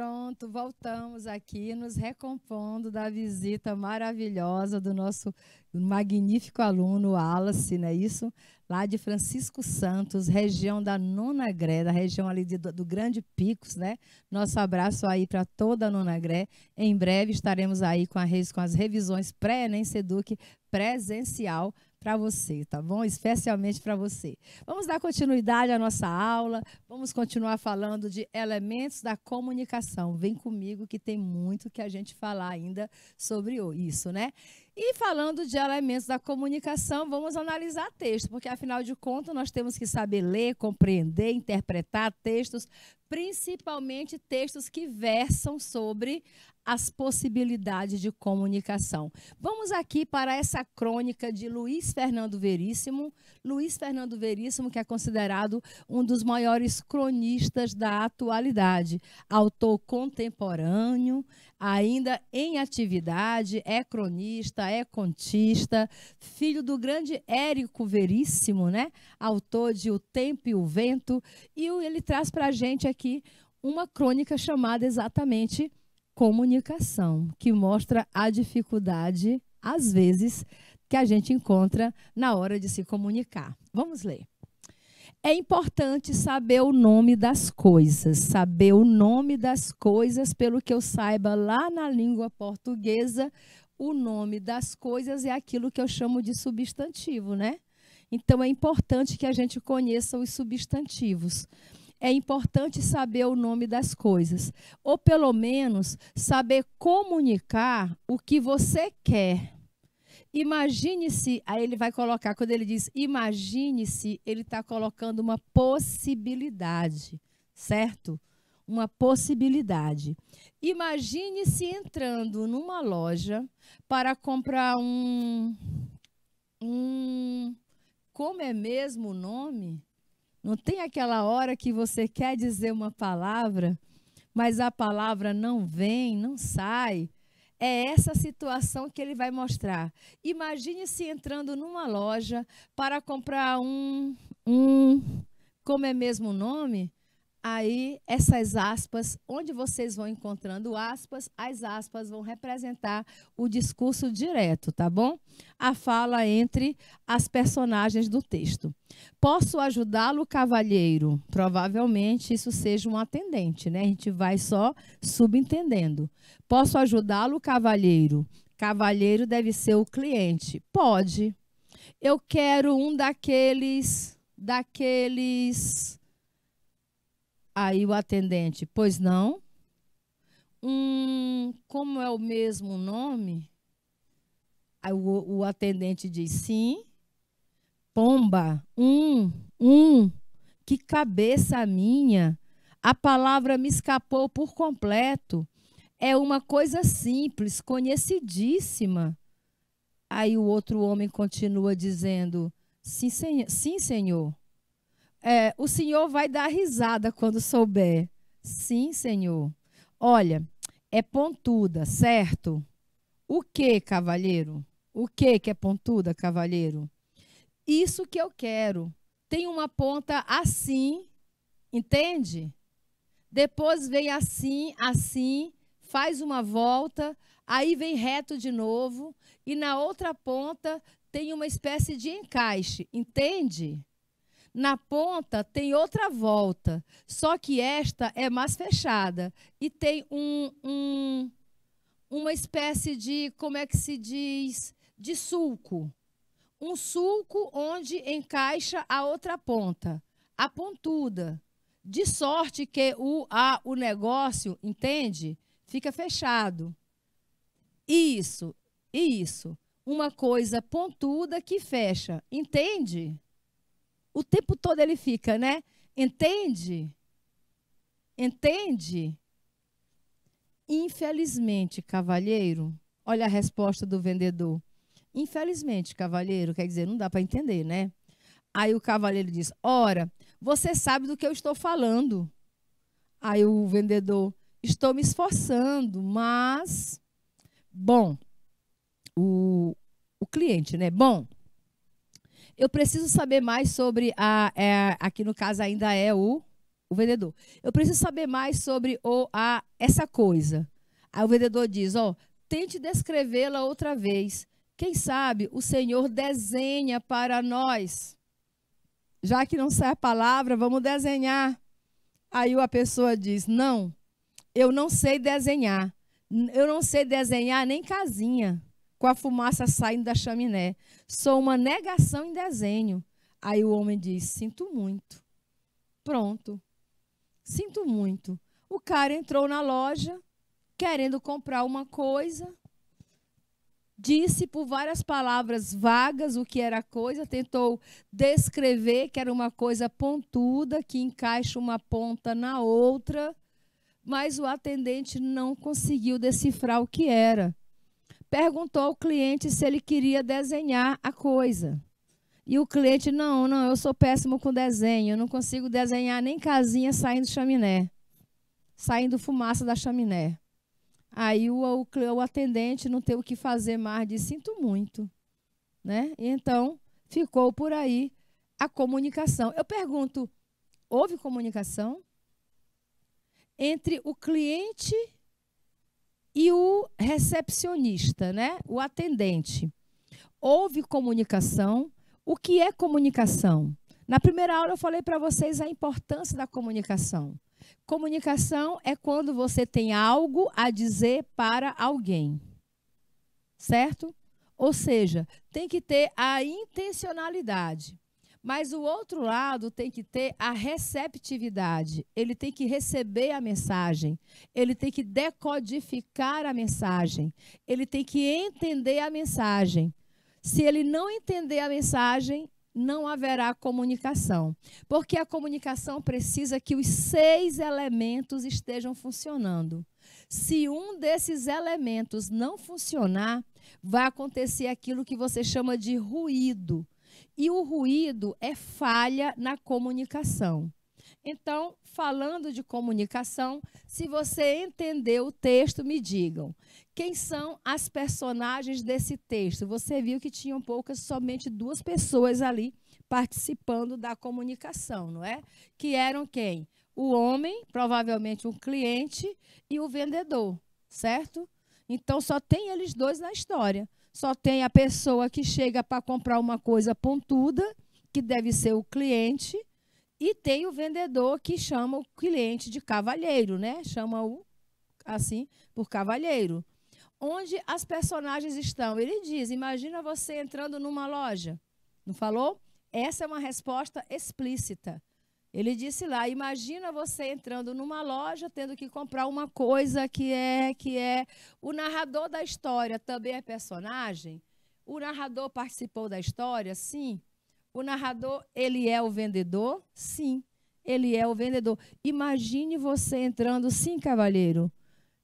Pronto, voltamos aqui nos recompondo da visita maravilhosa do nosso magnífico aluno Wallace, não é isso? Lá de Francisco Santos, região da Nona Gré, da região ali de, do Grande Picos, né? Nosso abraço aí para toda a Nona Gré. Em breve estaremos aí com, a, com as revisões pré-ENEM Seduc presencial para você, tá bom? Especialmente para você. Vamos dar continuidade à nossa aula, vamos continuar falando de elementos da comunicação. Vem comigo que tem muito que a gente falar ainda sobre isso, né? E falando de elementos da comunicação, vamos analisar texto, porque afinal de contas nós temos que saber ler, compreender, interpretar textos, principalmente textos que versam sobre as possibilidades de comunicação. Vamos aqui para essa crônica de Luiz Fernando Veríssimo. Luiz Fernando Veríssimo, que é considerado um dos maiores cronistas da atualidade, autor contemporâneo, ainda em atividade, é cronista, é contista, filho do grande Érico Veríssimo, né? Autor de O Tempo e o Vento, e ele traz para a gente aqui uma crônica chamada exatamente comunicação, que mostra a dificuldade, às vezes, que a gente encontra na hora de se comunicar. Vamos ler. É importante saber o nome das coisas, saber o nome das coisas, pelo que eu saiba lá na língua portuguesa, o nome das coisas é aquilo que eu chamo de substantivo, né? Então é importante que a gente conheça os substantivos é importante saber o nome das coisas, ou pelo menos saber comunicar o que você quer. Imagine-se, aí ele vai colocar, quando ele diz imagine-se, ele está colocando uma possibilidade, certo? Uma possibilidade. Imagine-se entrando numa loja para comprar um. um como é mesmo o nome? Não tem aquela hora que você quer dizer uma palavra, mas a palavra não vem, não sai. É essa situação que ele vai mostrar. Imagine-se entrando numa loja para comprar um, um, como é mesmo o nome? aí essas aspas, onde vocês vão encontrando aspas, as aspas vão representar o discurso direto, tá bom? A fala entre as personagens do texto. Posso ajudá-lo, cavalheiro? Provavelmente isso seja um atendente, né? A gente vai só subentendendo. Posso ajudá-lo, cavalheiro? Cavalheiro deve ser o cliente. Pode. Eu quero um daqueles daqueles Aí o atendente, pois não? Hum, como é o mesmo nome? Aí o, o atendente diz, sim. Pomba, um, um, que cabeça minha. A palavra me escapou por completo. É uma coisa simples, conhecidíssima. Aí o outro homem continua dizendo: Sim, senhor. Sim, senhor é, o Senhor vai dar risada quando souber. Sim, Senhor. Olha, é pontuda, certo? O que, cavalheiro? O que que é pontuda, cavalheiro? Isso que eu quero. Tem uma ponta assim, entende? Depois vem assim, assim, faz uma volta, aí vem reto de novo e na outra ponta tem uma espécie de encaixe, entende? Na ponta tem outra volta, só que esta é mais fechada e tem um, um uma espécie de, como é que se diz, de sulco. Um sulco onde encaixa a outra ponta, a pontuda. De sorte que o, a, o negócio, entende? Fica fechado. Isso, isso. Uma coisa pontuda que fecha, entende? o tempo todo ele fica, né? Entende? Entende? Infelizmente, cavalheiro, olha a resposta do vendedor. Infelizmente, cavalheiro, quer dizer, não dá para entender, né? Aí o cavalheiro diz: Ora, você sabe do que eu estou falando. Aí o vendedor: Estou me esforçando, mas. Bom, o, o cliente, né? Bom, eu preciso saber mais sobre a. É, aqui no caso ainda é o, o vendedor. Eu preciso saber mais sobre o, a, essa coisa. Aí o vendedor diz: ó, tente descrevê-la outra vez. Quem sabe o Senhor desenha para nós. Já que não sai a palavra, vamos desenhar. Aí a pessoa diz: não, eu não sei desenhar. Eu não sei desenhar nem casinha com a fumaça saindo da chaminé. Sou uma negação em desenho. Aí o homem diz: Sinto muito. Pronto. Sinto muito. O cara entrou na loja querendo comprar uma coisa. Disse por várias palavras vagas o que era a coisa, tentou descrever que era uma coisa pontuda, que encaixa uma ponta na outra, mas o atendente não conseguiu decifrar o que era perguntou ao cliente se ele queria desenhar a coisa. E o cliente, não, não, eu sou péssimo com desenho, eu não consigo desenhar nem casinha saindo chaminé, saindo fumaça da chaminé. Aí o, o, o atendente não teve o que fazer mais, disse, sinto muito. Né? Então, ficou por aí a comunicação. Eu pergunto, houve comunicação entre o cliente e o recepcionista, né? o atendente. Houve comunicação. O que é comunicação? Na primeira aula eu falei para vocês a importância da comunicação. Comunicação é quando você tem algo a dizer para alguém. Certo? Ou seja, tem que ter a intencionalidade. Mas o outro lado tem que ter a receptividade. Ele tem que receber a mensagem. Ele tem que decodificar a mensagem. Ele tem que entender a mensagem. Se ele não entender a mensagem, não haverá comunicação. Porque a comunicação precisa que os seis elementos estejam funcionando. Se um desses elementos não funcionar, vai acontecer aquilo que você chama de ruído e o ruído é falha na comunicação. Então, falando de comunicação, se você entendeu o texto, me digam. Quem são as personagens desse texto? Você viu que tinham poucas, somente duas pessoas ali participando da comunicação, não é? Que eram quem? O homem, provavelmente um cliente, e o vendedor, certo? Então só tem eles dois na história. Só tem a pessoa que chega para comprar uma coisa pontuda, que deve ser o cliente, e tem o vendedor que chama o cliente de cavalheiro, né? Chama o assim por cavalheiro. Onde as personagens estão? Ele diz: "Imagina você entrando numa loja". Não falou? Essa é uma resposta explícita. Ele disse lá: imagina você entrando numa loja tendo que comprar uma coisa que é que é o narrador da história também é personagem. O narrador participou da história, sim. O narrador ele é o vendedor, sim. Ele é o vendedor. Imagine você entrando, sim, cavalheiro.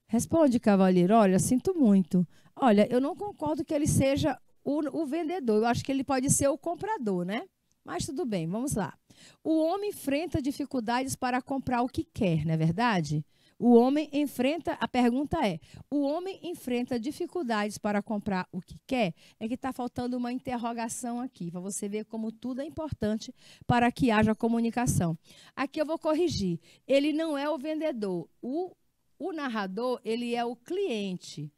Responde, cavalheiro. Olha, sinto muito. Olha, eu não concordo que ele seja o, o vendedor. Eu acho que ele pode ser o comprador, né? Mas tudo bem, vamos lá. O homem enfrenta dificuldades para comprar o que quer, não é verdade? O homem enfrenta, a pergunta é: o homem enfrenta dificuldades para comprar o que quer? É que está faltando uma interrogação aqui, para você ver como tudo é importante para que haja comunicação. Aqui eu vou corrigir: ele não é o vendedor. O, o narrador, ele é o cliente.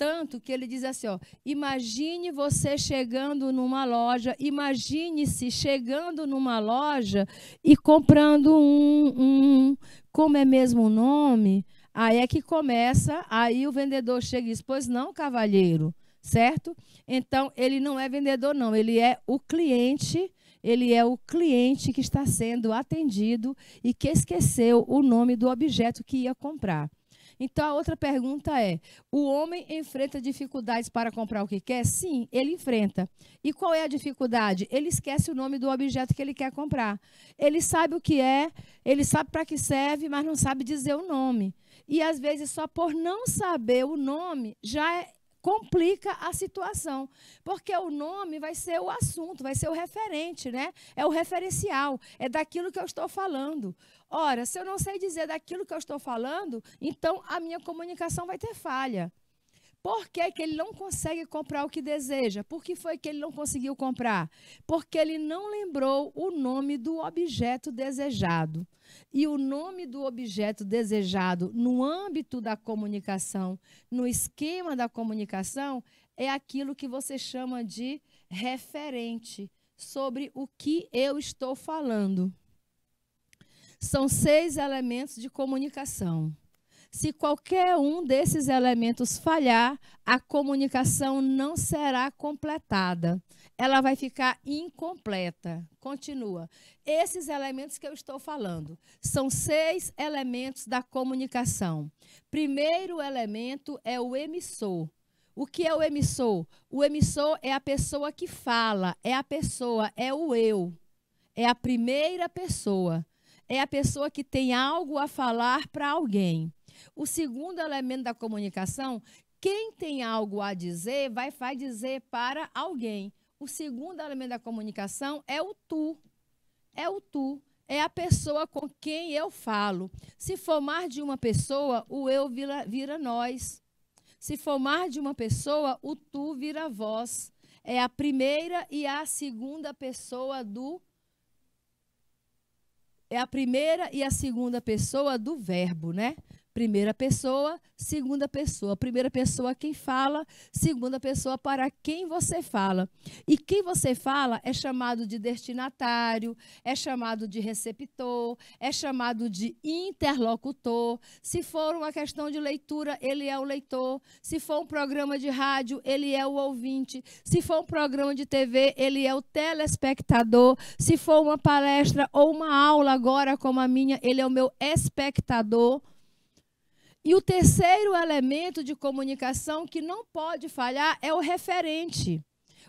Tanto que ele diz assim: ó, imagine você chegando numa loja, imagine-se chegando numa loja e comprando um, um, como é mesmo o nome? Aí é que começa, aí o vendedor chega e diz: Pois não, cavalheiro, certo? Então, ele não é vendedor, não, ele é o cliente ele é o cliente que está sendo atendido e que esqueceu o nome do objeto que ia comprar. Então a outra pergunta é: o homem enfrenta dificuldades para comprar o que quer? Sim, ele enfrenta. E qual é a dificuldade? Ele esquece o nome do objeto que ele quer comprar. Ele sabe o que é, ele sabe para que serve, mas não sabe dizer o nome. E às vezes só por não saber o nome já é complica a situação, porque o nome vai ser o assunto, vai ser o referente, né? É o referencial, é daquilo que eu estou falando. Ora, se eu não sei dizer daquilo que eu estou falando, então a minha comunicação vai ter falha. Por que, que ele não consegue comprar o que deseja? Por que foi que ele não conseguiu comprar? Porque ele não lembrou o nome do objeto desejado. E o nome do objeto desejado no âmbito da comunicação, no esquema da comunicação, é aquilo que você chama de referente sobre o que eu estou falando. São seis elementos de comunicação. Se qualquer um desses elementos falhar, a comunicação não será completada. Ela vai ficar incompleta. Continua. Esses elementos que eu estou falando são seis elementos da comunicação. Primeiro elemento é o emissor. O que é o emissor? O emissor é a pessoa que fala, é a pessoa, é o eu. É a primeira pessoa é a pessoa que tem algo a falar para alguém. O segundo elemento da comunicação, quem tem algo a dizer, vai, dizer para alguém. O segundo elemento da comunicação é o tu. É o tu. É a pessoa com quem eu falo. Se for mais de uma pessoa, o eu vira, vira nós. Se for mais de uma pessoa, o tu vira vós. É a primeira e a segunda pessoa do é a primeira e a segunda pessoa do verbo, né? Primeira pessoa, segunda pessoa. Primeira pessoa quem fala, segunda pessoa para quem você fala. E quem você fala é chamado de destinatário, é chamado de receptor, é chamado de interlocutor. Se for uma questão de leitura, ele é o leitor. Se for um programa de rádio, ele é o ouvinte. Se for um programa de TV, ele é o telespectador. Se for uma palestra ou uma aula agora como a minha, ele é o meu espectador. E o terceiro elemento de comunicação que não pode falhar é o referente.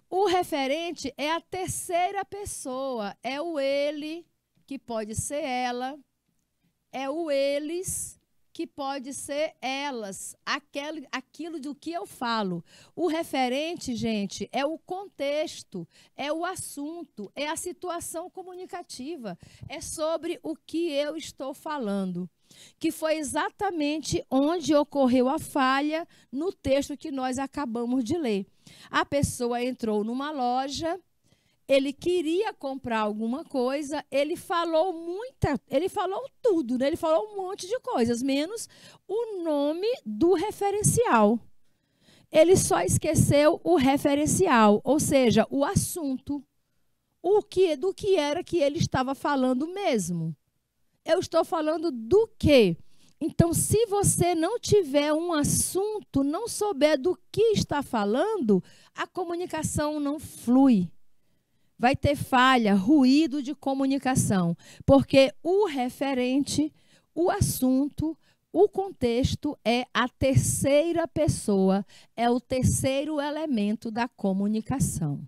O referente é a terceira pessoa, é o ele, que pode ser ela, é o eles, que pode ser elas, aquele, aquilo do que eu falo. O referente, gente, é o contexto, é o assunto, é a situação comunicativa, é sobre o que eu estou falando que foi exatamente onde ocorreu a falha no texto que nós acabamos de ler. A pessoa entrou numa loja, ele queria comprar alguma coisa, ele falou muita, ele falou tudo, né? ele falou um monte de coisas, menos o nome do referencial. Ele só esqueceu o referencial, ou seja, o assunto, o que do que era que ele estava falando mesmo eu estou falando do quê? Então, se você não tiver um assunto, não souber do que está falando, a comunicação não flui. Vai ter falha, ruído de comunicação, porque o referente, o assunto, o contexto é a terceira pessoa, é o terceiro elemento da comunicação.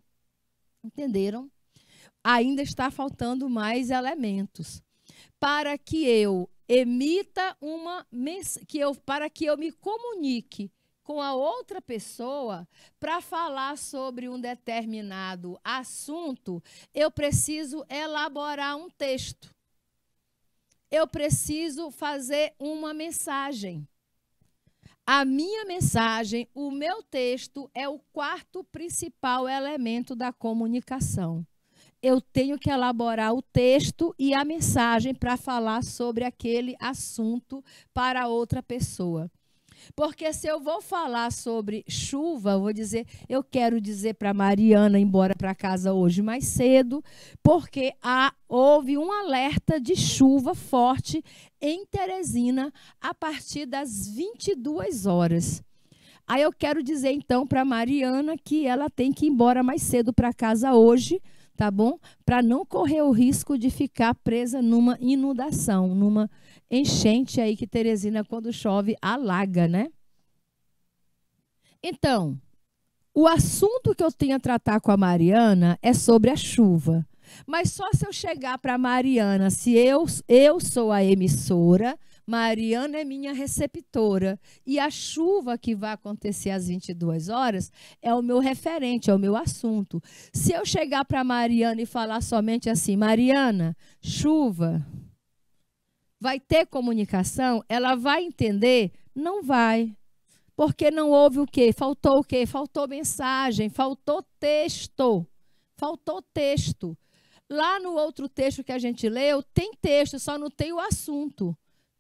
Entenderam? Ainda está faltando mais elementos para que eu emita uma que eu para que eu me comunique com a outra pessoa para falar sobre um determinado assunto, eu preciso elaborar um texto. Eu preciso fazer uma mensagem. A minha mensagem, o meu texto é o quarto principal elemento da comunicação eu tenho que elaborar o texto e a mensagem para falar sobre aquele assunto para outra pessoa. Porque se eu vou falar sobre chuva, eu vou dizer, eu quero dizer para Mariana ir embora para casa hoje mais cedo, porque há, houve um alerta de chuva forte em Teresina a partir das 22 horas. Aí eu quero dizer então para Mariana que ela tem que ir embora mais cedo para casa hoje, tá bom? Para não correr o risco de ficar presa numa inundação, numa enchente aí que Teresina, quando chove, alaga, né? Então, o assunto que eu tenho a tratar com a Mariana é sobre a chuva. Mas só se eu chegar para a Mariana, se eu, eu sou a emissora, Mariana é minha receptora. E a chuva que vai acontecer às 22 horas é o meu referente, é o meu assunto. Se eu chegar para Mariana e falar somente assim: Mariana, chuva, vai ter comunicação? Ela vai entender? Não vai. Porque não houve o quê? Faltou o quê? Faltou mensagem, faltou texto. Faltou texto. Lá no outro texto que a gente leu, tem texto, só não tem o assunto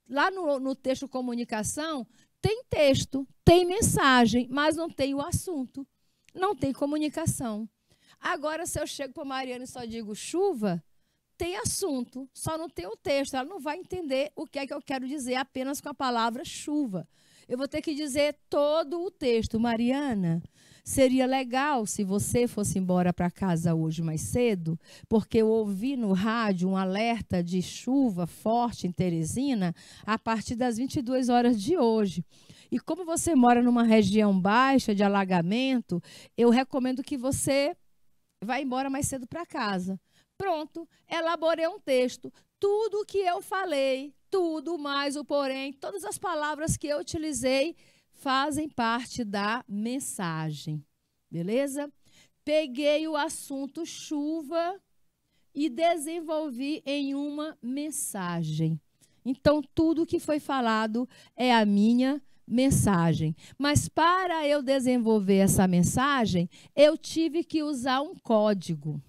lá no, no texto comunicação, tem texto, tem mensagem, mas não tem o assunto. Não tem comunicação. Agora, se eu chego para Mariana e só digo chuva, tem assunto, só não tem o texto. Ela não vai entender o que é que eu quero dizer apenas com a palavra chuva. Eu vou ter que dizer todo o texto. Mariana, Seria legal se você fosse embora para casa hoje mais cedo, porque eu ouvi no rádio um alerta de chuva forte em Teresina a partir das 22 horas de hoje. E como você mora numa região baixa de alagamento, eu recomendo que você vá embora mais cedo para casa. Pronto, elaborei um texto. Tudo o que eu falei, tudo mais o porém, todas as palavras que eu utilizei fazem parte da mensagem. Beleza? Peguei o assunto chuva e desenvolvi em uma mensagem. Então, tudo que foi falado é a minha mensagem. Mas para eu desenvolver essa mensagem, eu tive que usar um código.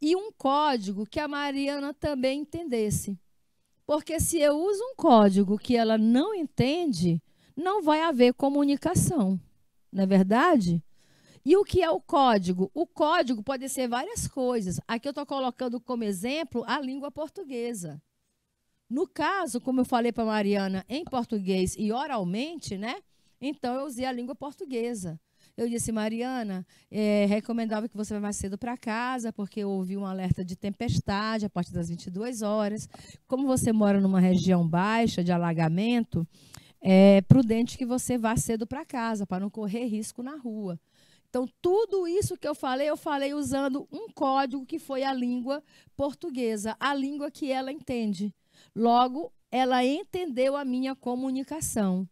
E um código que a Mariana também entendesse. Porque se eu uso um código que ela não entende, não vai haver comunicação, não é verdade? E o que é o código? O código pode ser várias coisas. Aqui eu estou colocando como exemplo a língua portuguesa. No caso, como eu falei para Mariana, em português e oralmente, né? Então eu usei a língua portuguesa. Eu disse, Mariana, é recomendável que você vá mais cedo para casa, porque houve um alerta de tempestade a partir das 22 horas. Como você mora numa região baixa de alagamento, é prudente que você vá cedo para casa, para não correr risco na rua. Então, tudo isso que eu falei, eu falei usando um código que foi a língua portuguesa, a língua que ela entende. Logo, ela entendeu a minha comunicação.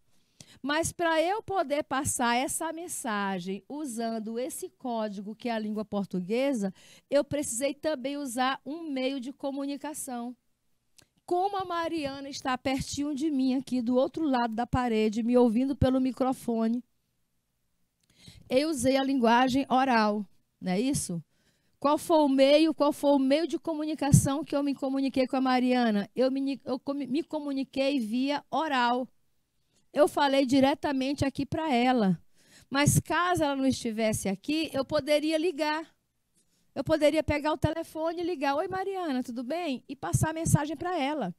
Mas para eu poder passar essa mensagem usando esse código que é a língua portuguesa, eu precisei também usar um meio de comunicação como a Mariana está pertinho de mim aqui, do outro lado da parede, me ouvindo pelo microfone, eu usei a linguagem oral, não é isso? Qual foi o meio, qual foi o meio de comunicação que eu me comuniquei com a Mariana? Eu me, eu me comuniquei via oral. Eu falei diretamente aqui para ela. Mas caso ela não estivesse aqui, eu poderia ligar eu poderia pegar o telefone e ligar: Oi, Mariana, tudo bem? E passar a mensagem para ela.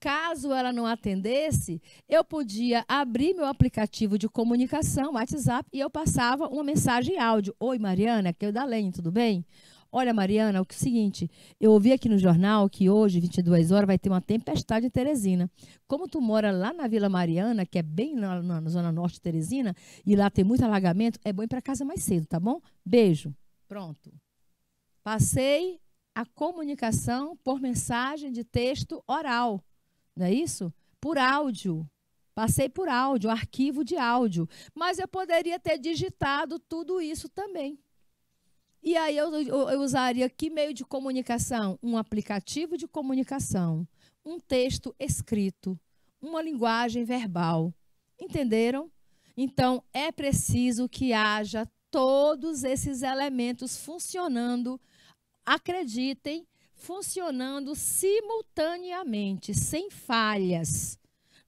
Caso ela não atendesse, eu podia abrir meu aplicativo de comunicação, WhatsApp, e eu passava uma mensagem áudio. Oi, Mariana, que é o da Lene, tudo bem? Olha, Mariana, o, que é o seguinte, eu ouvi aqui no jornal que hoje, 22 horas, vai ter uma tempestade em Teresina. Como tu mora lá na Vila Mariana, que é bem na, na zona norte de Teresina, e lá tem muito alagamento, é bom ir para casa mais cedo, tá bom? Beijo. Pronto. Passei a comunicação por mensagem de texto oral, não é isso? Por áudio. Passei por áudio, arquivo de áudio. Mas eu poderia ter digitado tudo isso também. E aí eu, eu, eu usaria que meio de comunicação? Um aplicativo de comunicação, um texto escrito, uma linguagem verbal. Entenderam? Então, é preciso que haja todos esses elementos funcionando acreditem, funcionando simultaneamente, sem falhas.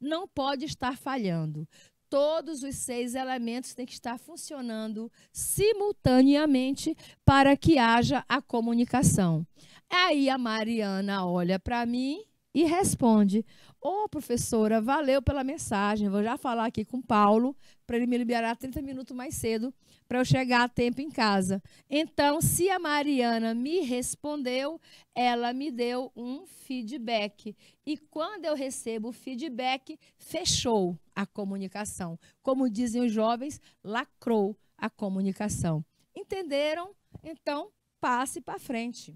Não pode estar falhando. Todos os seis elementos têm que estar funcionando simultaneamente para que haja a comunicação. Aí a Mariana olha para mim e responde: Ô, oh, professora, valeu pela mensagem. Vou já falar aqui com o Paulo para ele me liberar 30 minutos mais cedo para eu chegar a tempo em casa. Então, se a Mariana me respondeu, ela me deu um feedback. E quando eu recebo o feedback, fechou a comunicação. Como dizem os jovens, lacrou a comunicação. Entenderam? Então, passe para frente.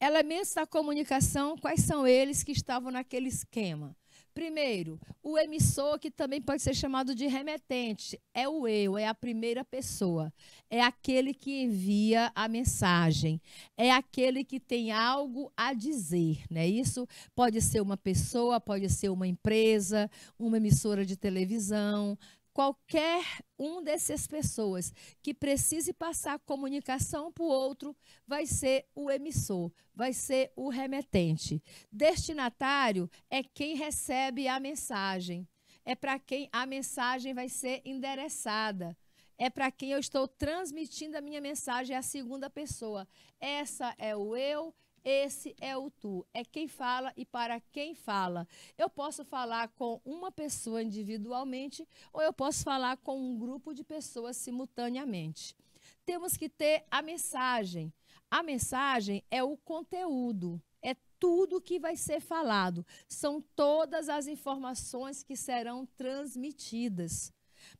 Elementos da comunicação, quais são eles que estavam naquele esquema? Primeiro, o emissor, que também pode ser chamado de remetente, é o eu, é a primeira pessoa. É aquele que envia a mensagem. É aquele que tem algo a dizer, né? Isso pode ser uma pessoa, pode ser uma empresa, uma emissora de televisão, qualquer um dessas pessoas que precise passar comunicação para o outro vai ser o emissor, vai ser o remetente. Destinatário é quem recebe a mensagem, é para quem a mensagem vai ser endereçada. É para quem eu estou transmitindo a minha mensagem a segunda pessoa. Essa é o eu, esse é o tu, é quem fala e para quem fala. Eu posso falar com uma pessoa individualmente ou eu posso falar com um grupo de pessoas simultaneamente. Temos que ter a mensagem. A mensagem é o conteúdo, é tudo que vai ser falado, são todas as informações que serão transmitidas.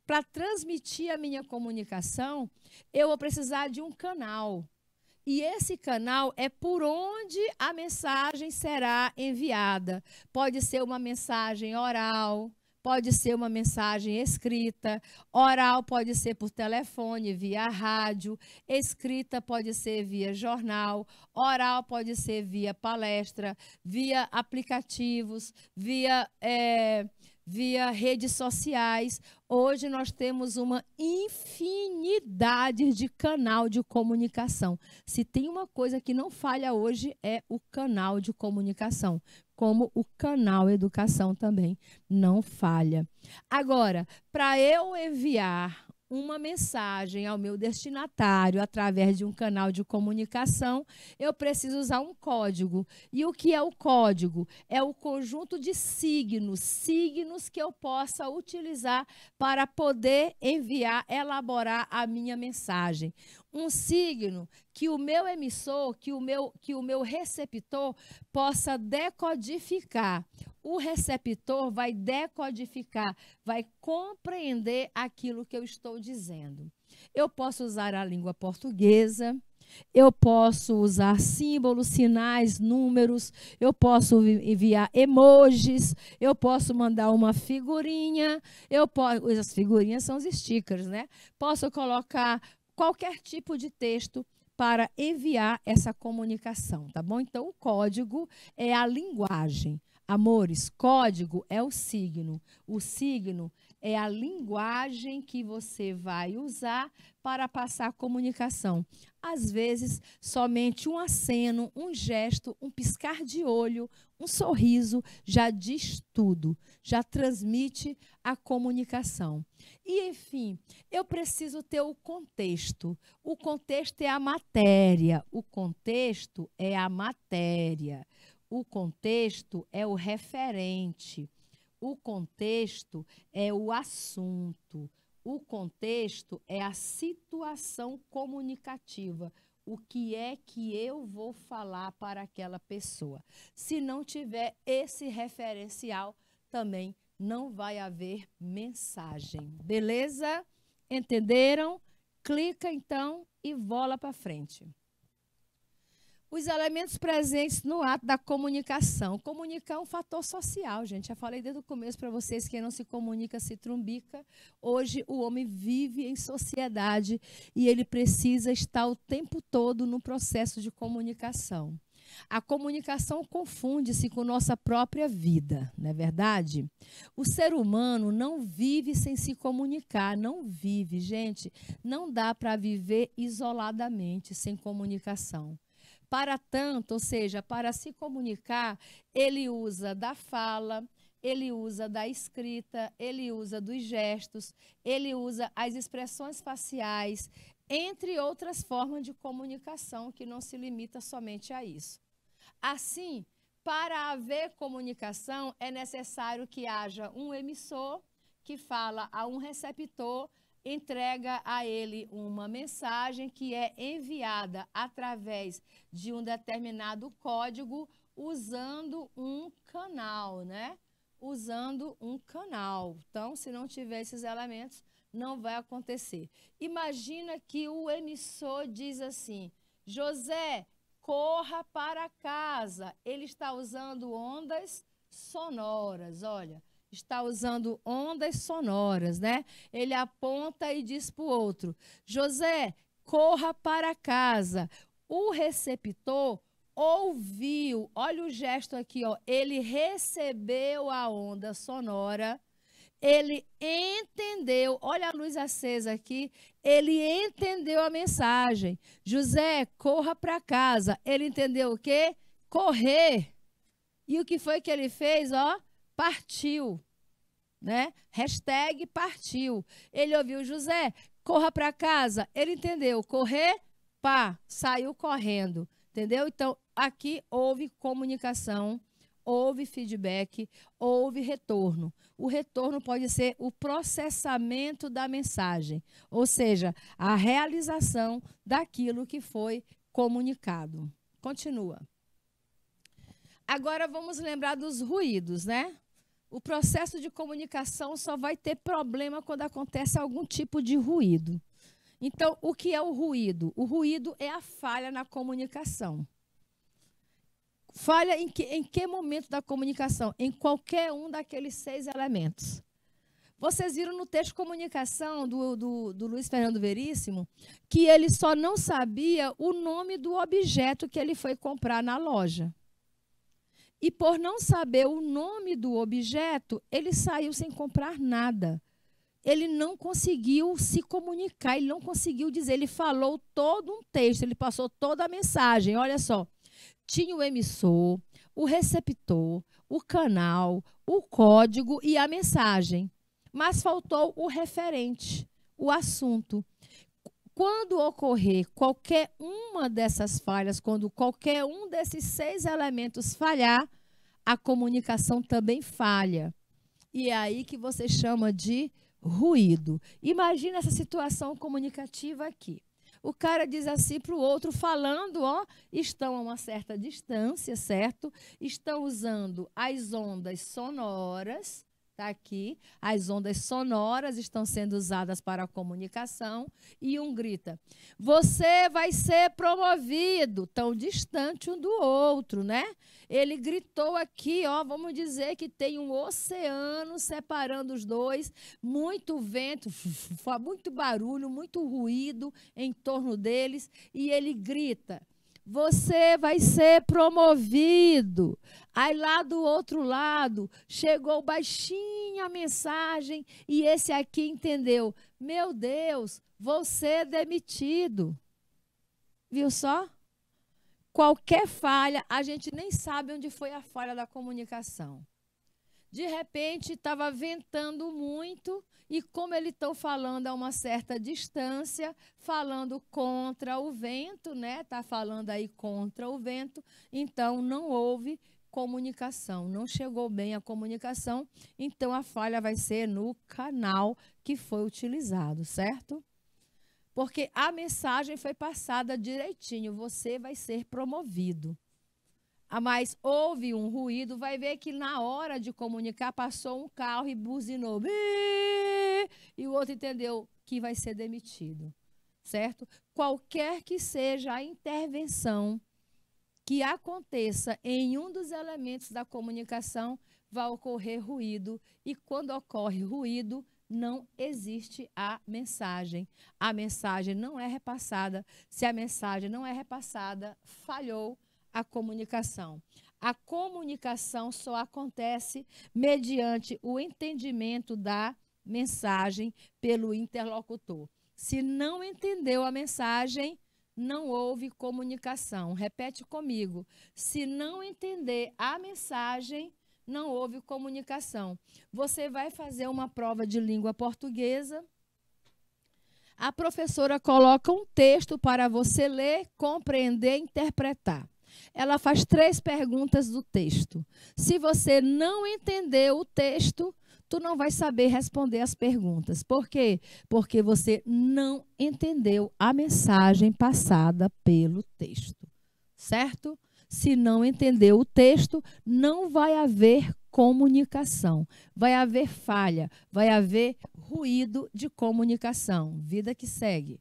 Para transmitir a minha comunicação, eu vou precisar de um canal. E esse canal é por onde a mensagem será enviada. Pode ser uma mensagem oral, pode ser uma mensagem escrita, oral pode ser por telefone, via rádio, escrita pode ser via jornal, oral pode ser via palestra, via aplicativos, via é, via redes sociais. Hoje nós temos uma infinidade de canal de comunicação. Se tem uma coisa que não falha hoje é o canal de comunicação, como o canal educação também não falha. Agora, para eu enviar uma mensagem ao meu destinatário através de um canal de comunicação, eu preciso usar um código. E o que é o código? É o conjunto de signos, signos que eu possa utilizar para poder enviar, elaborar a minha mensagem um signo que o meu emissor, que o meu, que o meu receptor possa decodificar. O receptor vai decodificar, vai compreender aquilo que eu estou dizendo. Eu posso usar a língua portuguesa, eu posso usar símbolos, sinais, números, eu posso enviar emojis, eu posso mandar uma figurinha, eu posso, as figurinhas são os stickers, né? Posso colocar qualquer tipo de texto para enviar essa comunicação, tá bom? Então, o código é a linguagem. Amores, código é o signo. O signo é a linguagem que você vai usar para passar a comunicação. Às vezes, somente um aceno, um gesto, um piscar de olho, um sorriso já diz tudo, já transmite a comunicação. E, enfim, eu preciso ter o contexto. O contexto é a matéria. O contexto é a matéria. O contexto é o referente. O contexto é o assunto. O contexto é a situação comunicativa. O que é que eu vou falar para aquela pessoa? Se não tiver esse referencial, também não vai haver mensagem. Beleza? Entenderam? Clica então e bola para frente. Os elementos presentes no ato da comunicação. Comunicar é um fator social, gente. Já falei desde o começo para vocês: quem não se comunica se trumbica. Hoje, o homem vive em sociedade e ele precisa estar o tempo todo no processo de comunicação. A comunicação confunde-se com nossa própria vida, não é verdade? O ser humano não vive sem se comunicar, não vive, gente. Não dá para viver isoladamente, sem comunicação. Para tanto, ou seja, para se comunicar, ele usa da fala, ele usa da escrita, ele usa dos gestos, ele usa as expressões faciais, entre outras formas de comunicação que não se limita somente a isso. Assim, para haver comunicação, é necessário que haja um emissor que fala a um receptor entrega a ele uma mensagem que é enviada através de um determinado código usando um canal, né? Usando um canal. Então, se não tiver esses elementos, não vai acontecer. Imagina que o emissor diz assim: José, corra para casa. Ele está usando ondas sonoras. Olha, está usando ondas sonoras, né? Ele aponta e diz para o outro: José, corra para casa. O receptor ouviu, olha o gesto aqui, ó. Ele recebeu a onda sonora, ele entendeu, olha a luz acesa aqui, ele entendeu a mensagem. José, corra para casa. Ele entendeu o quê? Correr. E o que foi que ele fez, ó? partiu. Né? Hashtag partiu. Ele ouviu José, corra para casa. Ele entendeu, correr, pá, saiu correndo. Entendeu? Então, aqui houve comunicação, houve feedback, houve retorno. O retorno pode ser o processamento da mensagem, ou seja, a realização daquilo que foi comunicado. Continua. Agora vamos lembrar dos ruídos, né? O processo de comunicação só vai ter problema quando acontece algum tipo de ruído. Então, o que é o ruído? O ruído é a falha na comunicação. Falha em que, em que momento da comunicação? Em qualquer um daqueles seis elementos. Vocês viram no texto de comunicação do, do, do Luiz Fernando Veríssimo que ele só não sabia o nome do objeto que ele foi comprar na loja. E por não saber o nome do objeto, ele saiu sem comprar nada. Ele não conseguiu se comunicar, ele não conseguiu dizer. Ele falou todo um texto, ele passou toda a mensagem. Olha só: tinha o emissor, o receptor, o canal, o código e a mensagem. Mas faltou o referente, o assunto quando ocorrer qualquer uma dessas falhas, quando qualquer um desses seis elementos falhar, a comunicação também falha. E é aí que você chama de ruído. Imagina essa situação comunicativa aqui. O cara diz assim para o outro, falando, ó, estão a uma certa distância, certo? Estão usando as ondas sonoras Está aqui. As ondas sonoras estão sendo usadas para a comunicação. E um grita: Você vai ser promovido. Tão distante um do outro, né? Ele gritou aqui, ó. Vamos dizer que tem um oceano separando os dois. Muito vento, muito barulho, muito ruído em torno deles. E ele grita. Você vai ser promovido. Aí lá do outro lado, chegou baixinha a mensagem e esse aqui entendeu: Meu Deus, vou ser é demitido. Viu só? Qualquer falha, a gente nem sabe onde foi a falha da comunicação. De repente, estava ventando muito e como ele estão falando a uma certa distância, falando contra o vento, né? Está falando aí contra o vento, então não houve comunicação, não chegou bem a comunicação, então a falha vai ser no canal que foi utilizado, certo? Porque a mensagem foi passada direitinho, você vai ser promovido mas houve um ruído, vai ver que na hora de comunicar passou um carro e buzinou. E o outro entendeu que vai ser demitido. Certo? Qualquer que seja a intervenção que aconteça em um dos elementos da comunicação, vai ocorrer ruído. E quando ocorre ruído, não existe a mensagem. A mensagem não é repassada. Se a mensagem não é repassada, falhou a comunicação. A comunicação só acontece mediante o entendimento da mensagem pelo interlocutor. Se não entendeu a mensagem, não houve comunicação. Repete comigo. Se não entender a mensagem, não houve comunicação. Você vai fazer uma prova de língua portuguesa. A professora coloca um texto para você ler, compreender, interpretar ela faz três perguntas do texto. Se você não entender o texto, tu não vai saber responder as perguntas. Por quê? Porque você não entendeu a mensagem passada pelo texto. Certo? Se não entendeu o texto, não vai haver comunicação. Vai haver falha, vai haver ruído de comunicação. Vida que segue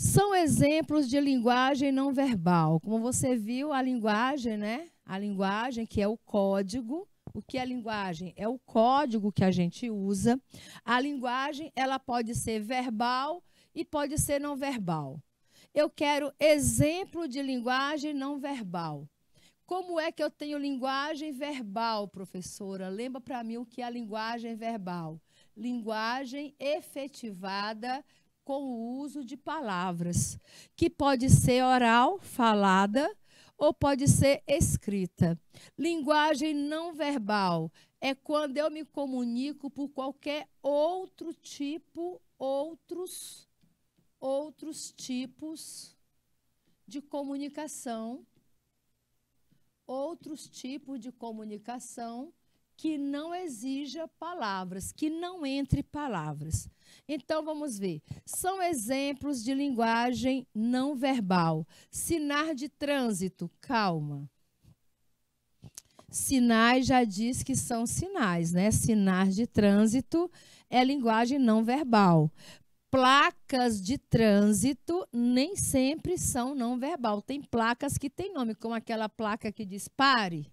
são exemplos de linguagem não verbal. Como você viu, a linguagem, né? A linguagem que é o código. O que é linguagem? É o código que a gente usa. A linguagem, ela pode ser verbal e pode ser não verbal. Eu quero exemplo de linguagem não verbal. Como é que eu tenho linguagem verbal, professora? Lembra para mim o que é a linguagem verbal? Linguagem efetivada com o uso de palavras, que pode ser oral, falada, ou pode ser escrita. Linguagem não verbal é quando eu me comunico por qualquer outro tipo, outros outros tipos de comunicação, outros tipos de comunicação que não exija palavras, que não entre palavras. Então vamos ver. São exemplos de linguagem não verbal. Sinar de trânsito, calma. Sinais já diz que são sinais, né? Sinar de trânsito é linguagem não verbal. Placas de trânsito nem sempre são não verbal. Tem placas que têm nome, como aquela placa que diz pare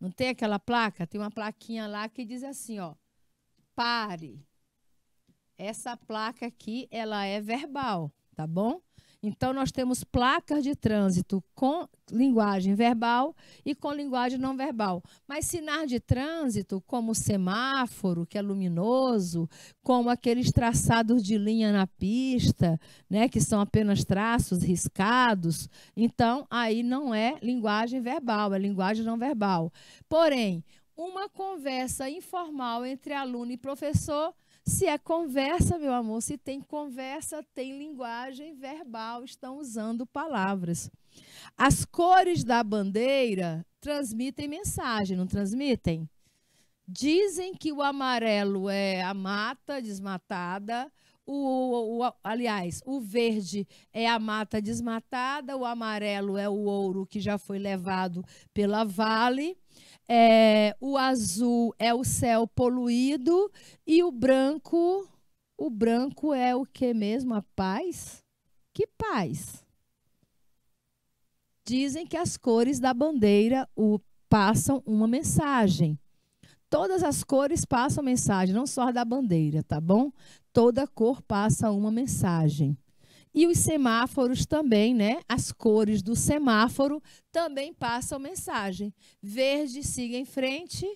não tem aquela placa? Tem uma plaquinha lá que diz assim, ó. Pare. Essa placa aqui, ela é verbal, tá bom? Então, nós temos placas de trânsito com linguagem verbal e com linguagem não verbal. Mas sinais de trânsito, como o semáforo, que é luminoso, como aqueles traçados de linha na pista, né, que são apenas traços riscados, então aí não é linguagem verbal, é linguagem não verbal. Porém, uma conversa informal entre aluno e professor se é conversa, meu amor, se tem conversa, tem linguagem verbal, estão usando palavras. As cores da bandeira transmitem mensagem, não transmitem? Dizem que o amarelo é a mata desmatada, o, o, o, aliás, o verde é a mata desmatada, o amarelo é o ouro que já foi levado pela vale, é, o azul é o céu poluído e o branco, o branco é o que mesmo? A paz? Que paz? Dizem que as cores da bandeira o, passam uma mensagem. Todas as cores passam mensagem, não só a da bandeira, tá bom? Toda cor passa uma mensagem. E os semáforos também, né? As cores do semáforo também passam mensagem. Verde, siga em frente.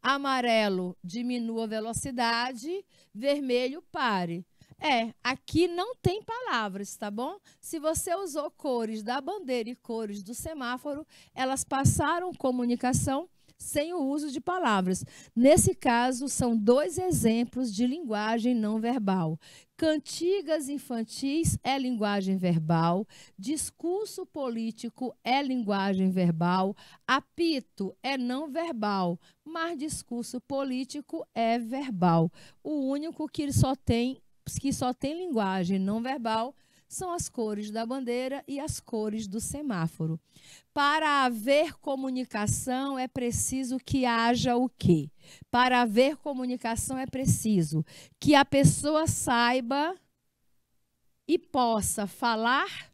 Amarelo, diminua a velocidade. Vermelho, pare. É, aqui não tem palavras, tá bom? Se você usou cores da bandeira e cores do semáforo, elas passaram comunicação sem o uso de palavras. Nesse caso, são dois exemplos de linguagem não verbal. Cantigas infantis é linguagem verbal, discurso político é linguagem verbal, apito é não verbal, mas discurso político é verbal. O único que só tem que só tem linguagem não verbal são as cores da bandeira e as cores do semáforo. Para haver comunicação é preciso que haja o quê? Para haver comunicação é preciso que a pessoa saiba e possa falar.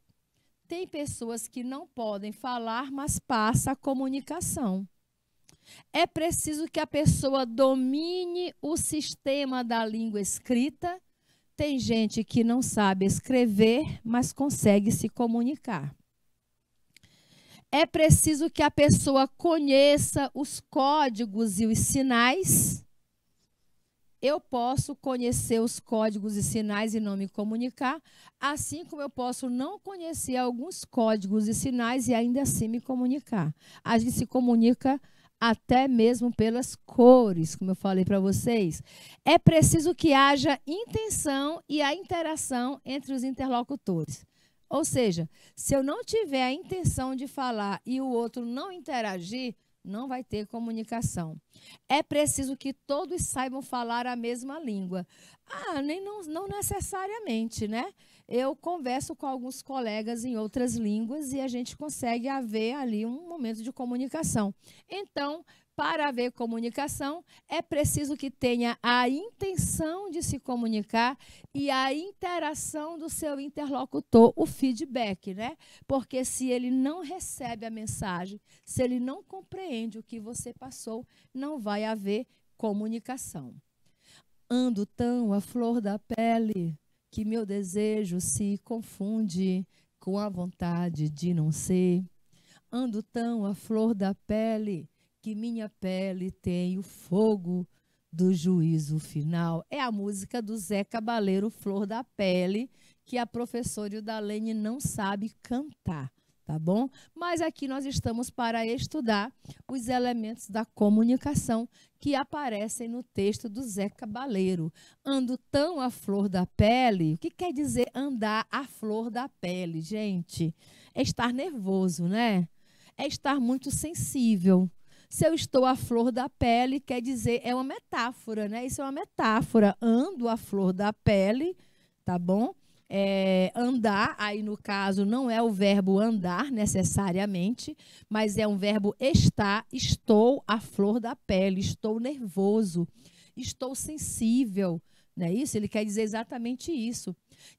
Tem pessoas que não podem falar, mas passa a comunicação. É preciso que a pessoa domine o sistema da língua escrita tem gente que não sabe escrever, mas consegue se comunicar. É preciso que a pessoa conheça os códigos e os sinais. Eu posso conhecer os códigos e sinais e não me comunicar, assim como eu posso não conhecer alguns códigos e sinais e ainda assim me comunicar. A gente se comunica até mesmo pelas cores, como eu falei para vocês. É preciso que haja intenção e a interação entre os interlocutores. Ou seja, se eu não tiver a intenção de falar e o outro não interagir, não vai ter comunicação. É preciso que todos saibam falar a mesma língua. Ah, nem não, não necessariamente, né? eu converso com alguns colegas em outras línguas e a gente consegue haver ali um momento de comunicação. Então, para haver comunicação, é preciso que tenha a intenção de se comunicar e a interação do seu interlocutor, o feedback, né? Porque se ele não recebe a mensagem, se ele não compreende o que você passou, não vai haver comunicação. Ando tão à flor da pele que meu desejo se confunde com a vontade de não ser. Ando tão à flor da pele que minha pele tem o fogo do juízo final. É a música do Zé Cabaleiro, Flor da Pele, que a professora Udalene não sabe cantar tá bom? Mas aqui nós estamos para estudar os elementos da comunicação que aparecem no texto do Zé Cabaleiro. Ando tão à flor da pele. O que quer dizer andar à flor da pele, gente? É estar nervoso, né? É estar muito sensível. Se eu estou à flor da pele, quer dizer, é uma metáfora, né? Isso é uma metáfora. Ando à flor da pele, tá bom? é, andar, aí no caso não é o verbo andar necessariamente, mas é um verbo estar, estou à flor da pele, estou nervoso, estou sensível, não é isso? Ele quer dizer exatamente isso,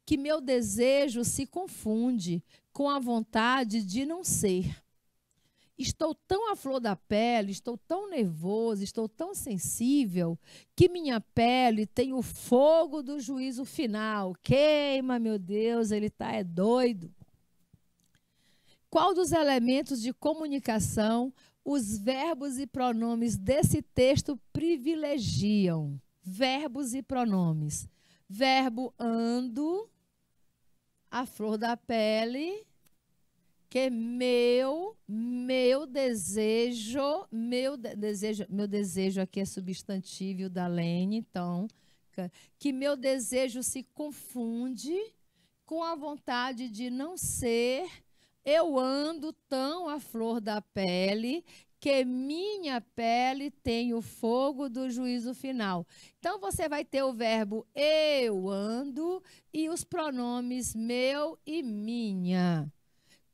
que meu desejo se confunde com a vontade de não ser estou tão à flor da pele, estou tão nervoso, estou tão sensível, que minha pele tem o fogo do juízo final. Queima, meu Deus, ele tá é doido. Qual dos elementos de comunicação os verbos e pronomes desse texto privilegiam? Verbos e pronomes. Verbo ando, a flor da pele, porque meu, meu desejo, meu de desejo, meu desejo aqui é substantivo da Lene, então, que meu desejo se confunde com a vontade de não ser, eu ando tão à flor da pele que minha pele tem o fogo do juízo final. Então você vai ter o verbo eu ando e os pronomes meu e minha.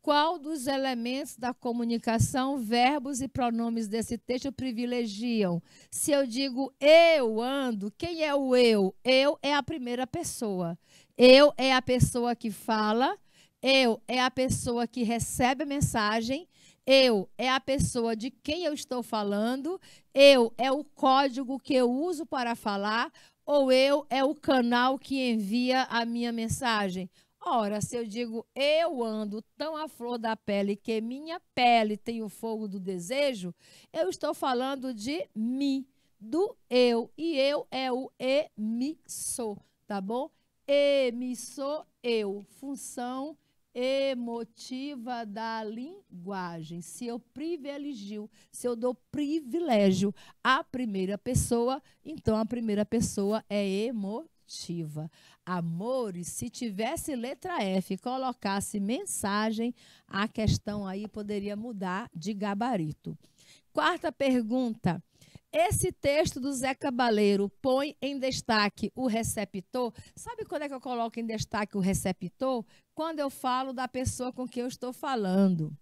Qual dos elementos da comunicação, verbos e pronomes desse texto privilegiam? Se eu digo eu ando, quem é o eu? Eu é a primeira pessoa. Eu é a pessoa que fala, eu é a pessoa que recebe a mensagem, eu é a pessoa de quem eu estou falando, eu é o código que eu uso para falar, ou eu é o canal que envia a minha mensagem Ora, se eu digo eu ando tão à flor da pele que minha pele tem o fogo do desejo, eu estou falando de mim, do eu. E eu é o emissor, tá bom? Emissor eu, função emotiva da linguagem. Se eu privilegio, se eu dou privilégio à primeira pessoa, então a primeira pessoa é emotiva Amores, se tivesse letra F, colocasse mensagem, a questão aí poderia mudar de gabarito. Quarta pergunta. Esse texto do Zé Cabaleiro põe em destaque o receptor. Sabe quando é que eu coloco em destaque o receptor? Quando eu falo da pessoa com quem eu estou falando.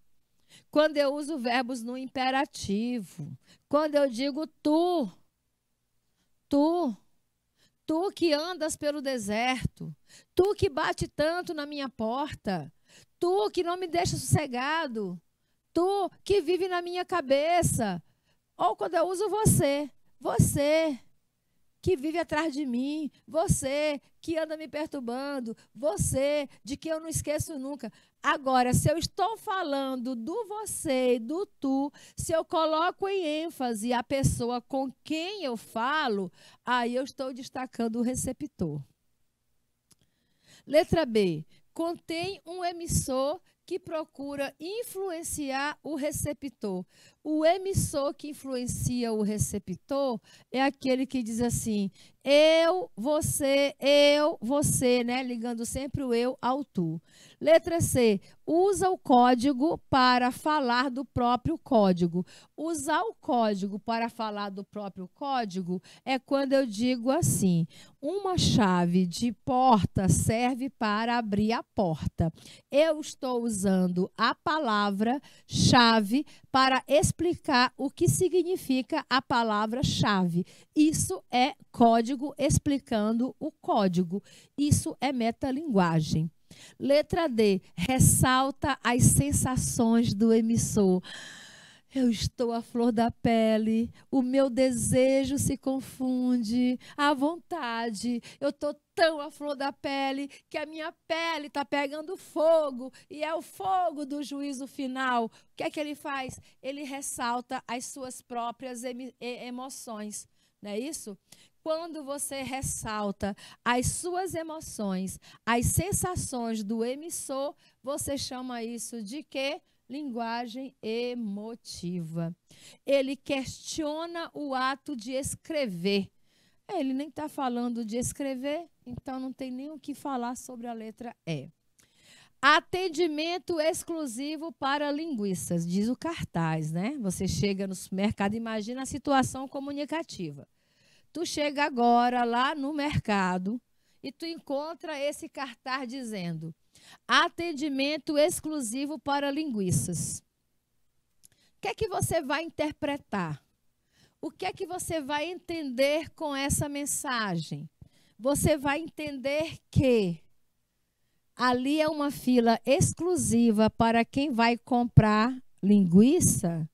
Quando eu uso verbos no imperativo. Quando eu digo tu. Tu. Tu que andas pelo deserto, tu que bate tanto na minha porta, tu que não me deixa sossegado, tu que vive na minha cabeça, ou quando eu uso você, você que vive atrás de mim, você que anda me perturbando, você de que eu não esqueço nunca. Agora, se eu estou falando do você e do tu, se eu coloco em ênfase a pessoa com quem eu falo, aí eu estou destacando o receptor. Letra B. Contém um emissor que procura influenciar o receptor. O emissor que influencia o receptor é aquele que diz assim: eu, você, eu, você, né? Ligando sempre o eu ao tu. Letra C, usa o código para falar do próprio código. Usar o código para falar do próprio código é quando eu digo assim: uma chave de porta serve para abrir a porta. Eu estou usando a palavra chave para esse explicar o que significa a palavra-chave. Isso é código explicando o código. Isso é metalinguagem. Letra D, ressalta as sensações do emissor. Eu estou à flor da pele, o meu desejo se confunde, a vontade, eu estou tão à flor da pele que a minha pele está pegando fogo e é o fogo do juízo final. O que é que ele faz? Ele ressalta as suas próprias emoções, não é isso? Quando você ressalta as suas emoções, as sensações do emissor, você chama isso de quê? linguagem emotiva. Ele questiona o ato de escrever. Ele nem está falando de escrever, então não tem nem o que falar sobre a letra E. Atendimento exclusivo para linguistas, diz o cartaz, né? Você chega no mercado, imagina a situação comunicativa. Tu chega agora lá no mercado e tu encontra esse cartaz dizendo: atendimento exclusivo para linguistas. O que é que você vai interpretar? O que é que você vai entender com essa mensagem? você vai entender que ali é uma fila exclusiva para quem vai comprar linguiça,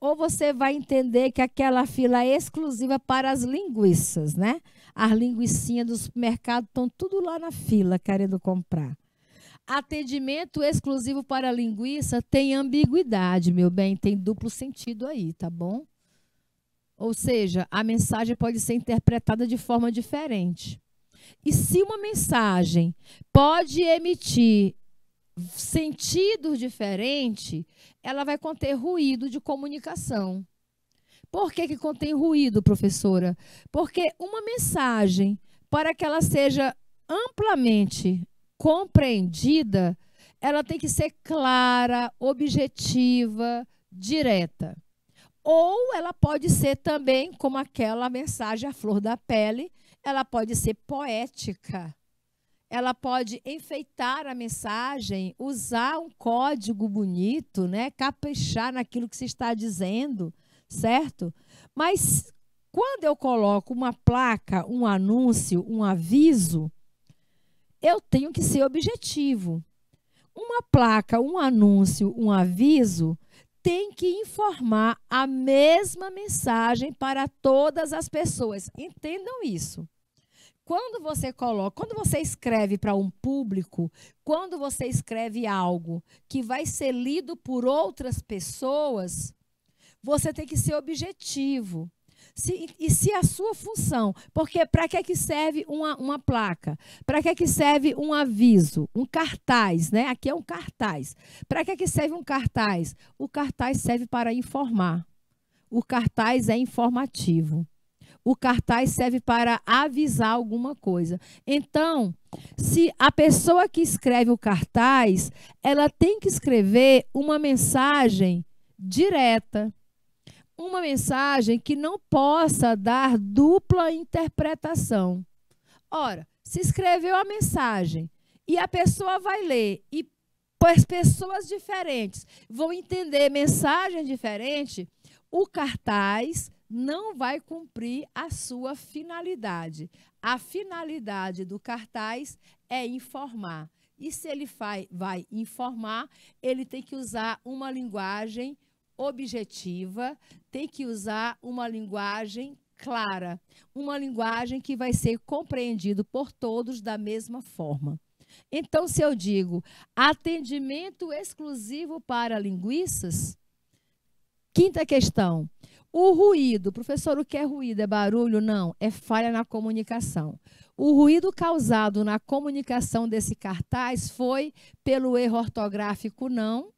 ou você vai entender que aquela fila é exclusiva para as linguiças, né? As linguiçinhas do supermercado estão tudo lá na fila querendo comprar. Atendimento exclusivo para linguiça tem ambiguidade, meu bem, tem duplo sentido aí, tá bom? Ou seja, a mensagem pode ser interpretada de forma diferente. E se uma mensagem pode emitir sentidos diferentes, ela vai conter ruído de comunicação. Por que, que contém ruído, professora? Porque uma mensagem, para que ela seja amplamente compreendida, ela tem que ser clara, objetiva, direta. Ou ela pode ser também, como aquela mensagem, à flor da pele, ela pode ser poética. Ela pode enfeitar a mensagem, usar um código bonito, né? caprichar naquilo que se está dizendo, certo? Mas quando eu coloco uma placa, um anúncio, um aviso, eu tenho que ser objetivo. Uma placa, um anúncio, um aviso tem que informar a mesma mensagem para todas as pessoas. Entendam isso. Quando você coloca, quando você escreve para um público, quando você escreve algo que vai ser lido por outras pessoas, você tem que ser objetivo se, e se a sua função. Porque para que é que serve uma, uma placa? Para que é que serve um aviso? Um cartaz, né? Aqui é um cartaz. Para que é que serve um cartaz? O cartaz serve para informar. O cartaz é informativo. O cartaz serve para avisar alguma coisa. Então, se a pessoa que escreve o cartaz, ela tem que escrever uma mensagem direta uma mensagem que não possa dar dupla interpretação. Ora, se escreveu a mensagem e a pessoa vai ler e as pessoas diferentes vão entender mensagem diferente, o cartaz não vai cumprir a sua finalidade. A finalidade do cartaz é informar. E se ele vai, vai informar, ele tem que usar uma linguagem objetiva, tem que usar uma linguagem clara, uma linguagem que vai ser compreendido por todos da mesma forma. Então, se eu digo atendimento exclusivo para linguistas, quinta questão, o ruído, professor, o que é ruído? É barulho? Não, é falha na comunicação. O ruído causado na comunicação desse cartaz foi pelo erro ortográfico, não,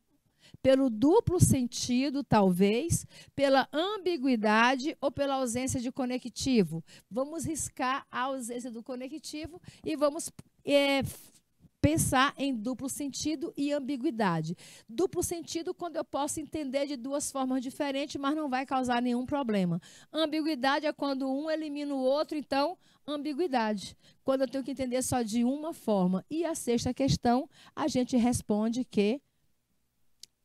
pelo duplo sentido, talvez, pela ambiguidade ou pela ausência de conectivo. Vamos riscar a ausência do conectivo e vamos é, pensar em duplo sentido e ambiguidade. Duplo sentido quando eu posso entender de duas formas diferentes, mas não vai causar nenhum problema. Ambiguidade é quando um elimina o outro, então ambiguidade. Quando eu tenho que entender só de uma forma. E a sexta questão, a gente responde que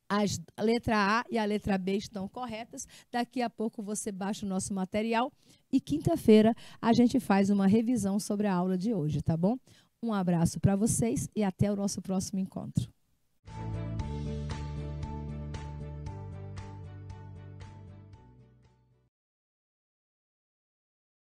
as, letra A e a letra B estão corretas. Daqui a pouco você baixa o nosso material e quinta-feira a gente faz uma revisão sobre a aula de hoje, tá bom? Um abraço para vocês e até o nosso próximo encontro.